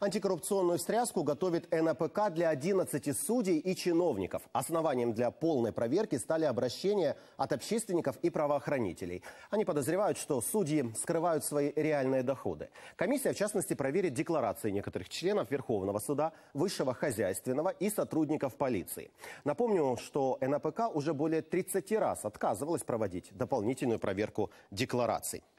Антикоррупционную стряску готовит НПК а для 11 судей и чиновников. Основанием для полной проверки стали обращения от общественников и правоохранителей. Они подозревают, что судьи скрывают свои реальные доходы. Комиссия, в частности, проверит декларации некоторых членов Верховного суда, высшего хозяйственного и сотрудников полиции. Напомню, что НПК а уже более 30 раз отказывалась проводить дополнительную проверку деклараций.